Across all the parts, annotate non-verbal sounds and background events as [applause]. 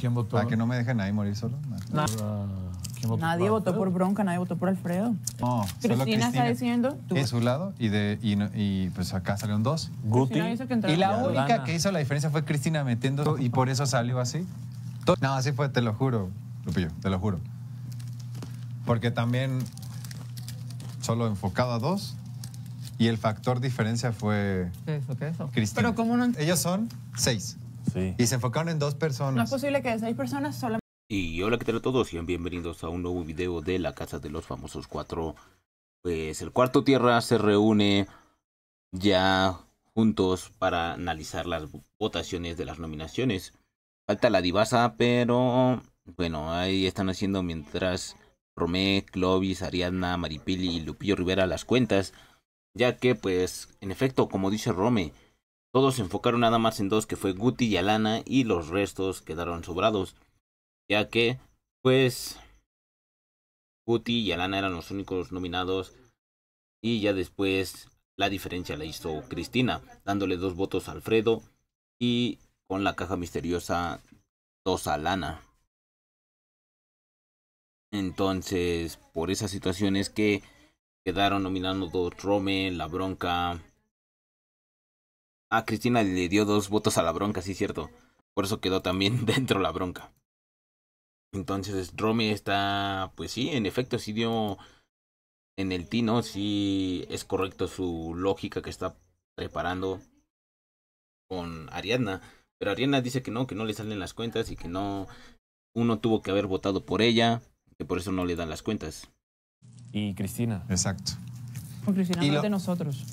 ¿Quién votó? Para ah, que no me dejen nadie morir solo. Ah, nadie votó por Bronca, nadie votó por Alfredo. Cristina, está diciendo. Tú. su lado y, pues acá salieron dos. Y la única que hizo la diferencia fue Cristina metiendo y por eso salió así. No, así fue, te lo juro, Lupillo, te lo juro. Porque también solo enfocado a dos y el factor diferencia fue. ¿Qué es eso? Cristina. Pero como no... Ellos son seis. Y se enfocaron en dos personas. No es posible que seis personas solamente... Y hola, ¿qué tal a todos? y bienvenidos a un nuevo video de La Casa de los Famosos cuatro Pues el Cuarto Tierra se reúne ya juntos para analizar las votaciones de las nominaciones. Falta la divasa, pero bueno, ahí están haciendo mientras Romé, Clovis, Ariadna, Maripili y Lupillo Rivera las cuentas, ya que pues en efecto, como dice Rome, todos se enfocaron nada más en dos, que fue Guti y Alana, y los restos quedaron sobrados. Ya que, pues, Guti y Alana eran los únicos nominados. Y ya después la diferencia la hizo Cristina, dándole dos votos a Alfredo y con la caja misteriosa dos a Alana. Entonces, por esas situaciones que quedaron nominando dos Rome, La Bronca, Ah, Cristina le dio dos votos a la bronca, sí, cierto. Por eso quedó también [laughs] dentro la bronca. Entonces, Romy está, pues sí, en efecto, sí dio en el tino, sí es correcto su lógica que está preparando con Ariadna. Pero Ariadna dice que no, que no le salen las cuentas y que no, uno tuvo que haber votado por ella, que por eso no le dan las cuentas. Y Cristina. Exacto con de nosotros.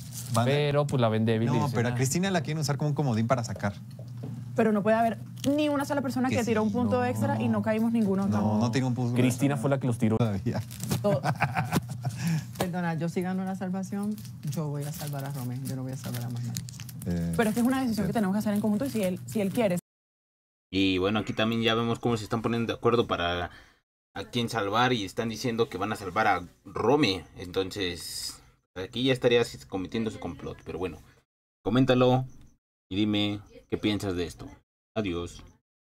Pero pues la ven débil. No, pero a ah. Cristina la quieren usar como un comodín para sacar. Pero no puede haber ni una sola persona que, tiró un punto extra y no caímos ninguno. No, no tengo un punto Cristina fue la que los tiró. Todavía. [laughs] Perdona, yo si gano la salvación, yo voy a salvar a Rome Yo no voy a salvar a más nadie. Eh, pero es que es una decisión eh. que tenemos que hacer en conjunto y si él, si él quiere. Y bueno, aquí también ya vemos cómo se están poniendo de acuerdo para a quién salvar y están diciendo que van a salvar a Rome. Entonces, Aquí ya estarías cometiendo su complot, pero bueno, coméntalo y dime qué piensas de esto. Adiós.